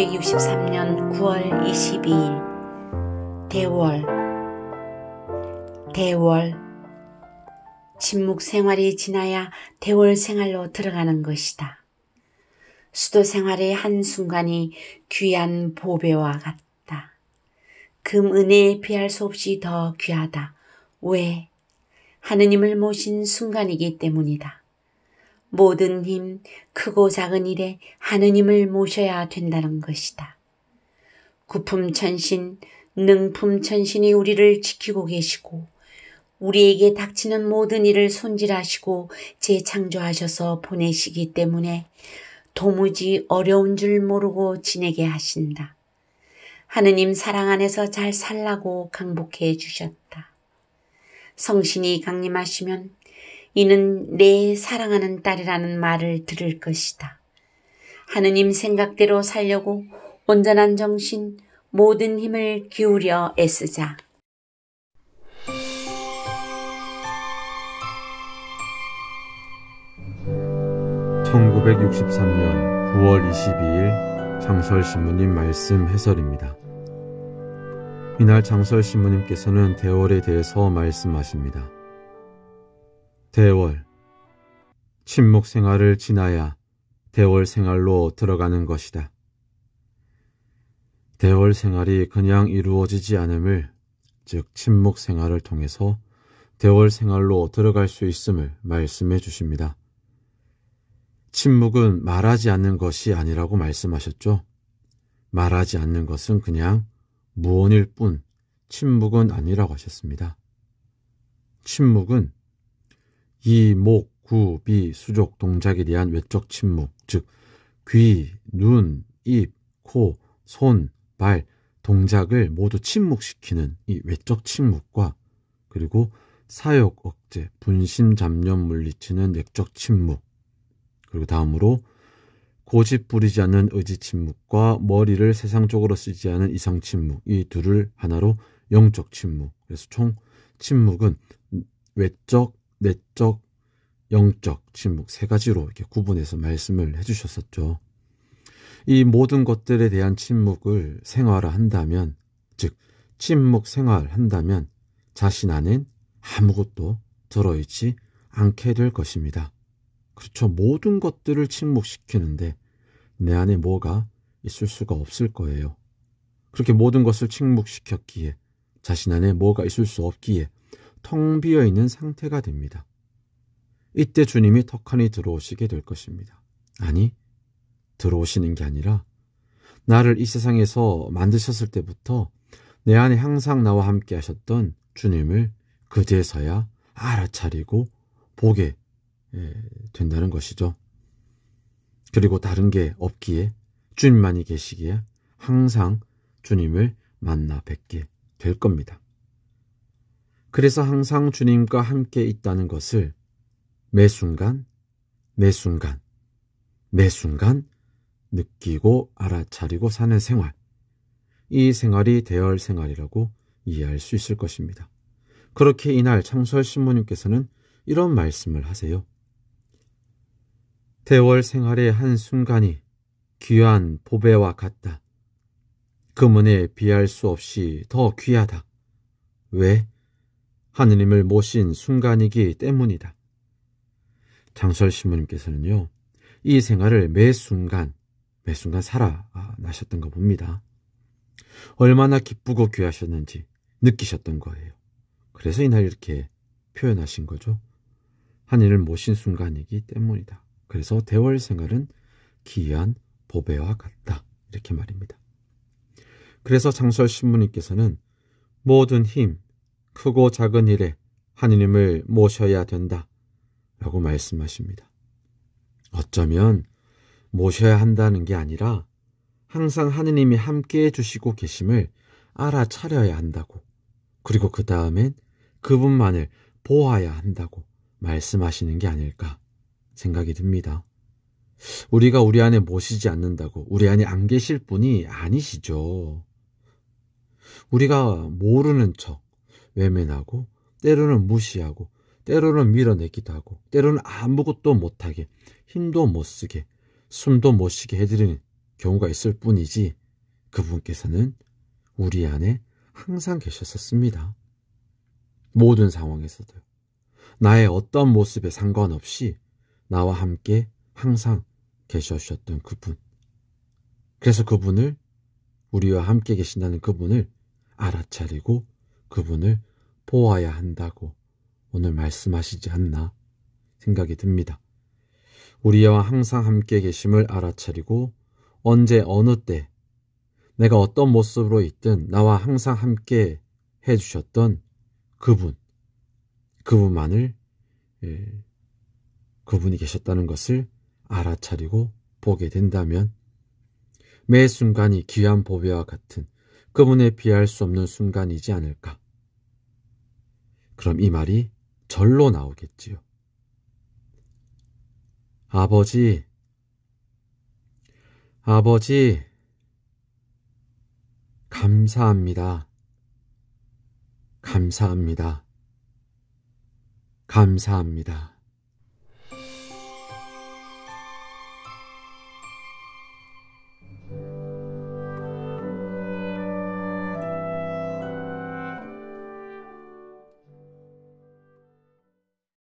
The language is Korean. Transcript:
1 663년 9월 22일 대월 대월 침묵 생활이 지나야 대월 생활로 들어가는 것이다. 수도 생활의 한순간이 귀한 보배와 같다. 금은에 혜 비할 수 없이 더 귀하다. 왜? 하느님을 모신 순간이기 때문이다. 모든 힘, 크고 작은 일에 하느님을 모셔야 된다는 것이다. 구품천신, 능품천신이 우리를 지키고 계시고 우리에게 닥치는 모든 일을 손질하시고 재창조하셔서 보내시기 때문에 도무지 어려운 줄 모르고 지내게 하신다. 하느님 사랑 안에서 잘 살라고 강복해 주셨다. 성신이 강림하시면 이는 내 사랑하는 딸이라는 말을 들을 것이다. 하느님 생각대로 살려고 온전한 정신, 모든 힘을 기울여 애쓰자. (1963년 9월 22일) 장설신부님 말씀 해설입니다. 이날 장설신부님께서는 대월에 대해서 말씀하십니다. 대월 침묵 생활을 지나야 대월 생활로 들어가는 것이다. 대월 생활이 그냥 이루어지지 않음을 즉 침묵 생활을 통해서 대월 생활로 들어갈 수 있음을 말씀해 주십니다. 침묵은 말하지 않는 것이 아니라고 말씀하셨죠? 말하지 않는 것은 그냥 무언일 뿐 침묵은 아니라고 하셨습니다. 침묵은 이, 목, 구, 비, 수족, 동작에 대한 외적 침묵, 즉 귀, 눈, 입, 코, 손, 발, 동작을 모두 침묵시키는 이 외적 침묵과 그리고 사욕 억제, 분심 잡념 물리치는 내적 침묵, 그리고 다음으로 고집 부리지 않는 의지 침묵과 머리를 세상 적으로 쓰지 않은 이성 침묵, 이 둘을 하나로 영적 침묵. 그래서 총 침묵은 외적 내적, 영적, 침묵 뭐 세 가지로 이렇게 구분해서 말씀을 해주셨었죠. 이 모든 것들에 대한 침묵을 생활화한다면, 즉 침묵 생활한다면 자신 안엔 아무것도 들어있지 않게 될 것입니다. 그렇죠. 모든 것들을 침묵시키는데 내 안에 뭐가 있을 수가 없을 거예요. 그렇게 모든 것을 침묵시켰기에 자신 안에 뭐가 있을 수 없기에 텅 비어 있는 상태가 됩니다. 이때 주님이 턱하니 들어오시게 될 것입니다. 아니, 들어오시는 게 아니라 나를 이 세상에서 만드셨을 때부터 내 안에 항상 나와 함께 하셨던 주님을 그제서야 알아차리고 보게 예, 된다는 것이죠. 그리고 다른 게 없기에 주님만이 계시기에 항상 주님을 만나 뵙게 될 겁니다. 그래서 항상 주님과 함께 있다는 것을 매 순간, 매 순간, 매 순간 느끼고 알아차리고 사는 생활. 이 생활이 대열 생활이라고 이해할 수 있을 것입니다. 그렇게 이날 창설 신부님께서는 이런 말씀을 하세요. 대월 생활의 한 순간이 귀한 보배와 같다. 그문에 비할 수 없이 더 귀하다. 왜? 하느님을 모신 순간이기 때문이다. 장설 신부님께서는요, 이 생활을 매 순간, 매 순간 살아나셨던가 봅니다. 얼마나 기쁘고 귀하셨는지 느끼셨던 거예요. 그래서 이날 이렇게 표현하신 거죠. 하늘을 모신 순간이기 때문이다. 그래서 대월 생활은 기이한 보배와 같다. 이렇게 말입니다. 그래서 장설 신부님께서는 모든 힘, 크고 작은 일에 하느님을 모셔야 된다. 라고 말씀하십니다. 어쩌면 모셔야 한다는 게 아니라 항상 하느님이 함께 해주시고 계심을 알아차려야 한다고, 그리고 그 다음엔 그분만을 보아야 한다고 말씀하시는 게 아닐까 생각이 듭니다. 우리가 우리 안에 모시지 않는다고 우리 안에 안 계실 분이 아니시죠. 우리가 모르는 척, 외면하고 때로는 무시하고 때로는 밀어내기도 하고 때로는 아무것도 못하게 힘도 못 쓰게 숨도 못 쉬게 해드리는 경우가 있을 뿐이지 그분께서는 우리 안에 항상 계셨었습니다. 모든 상황에서도 나의 어떤 모습에 상관없이 나와 함께 항상 계셨던 그분. 그래서 그분을 우리와 함께 계신다는 그분을 알아차리고 그분을 보아야 한다고 오늘 말씀하시지 않나 생각이 듭니다. 우리와 항상 함께 계심을 알아차리고 언제 어느 때 내가 어떤 모습으로 있든 나와 항상 함께 해주셨던 그분, 그분만을 예, 그분이 계셨다는 것을 알아차리고 보게 된다면 매 순간이 귀한 보배와 같은 그꺼번에 비할 수 없는 순간이지 않을까. 그럼 이 말이 절로 나오겠지요. 아버지, 아버지, 감사합니다. 감사합니다. 감사합니다.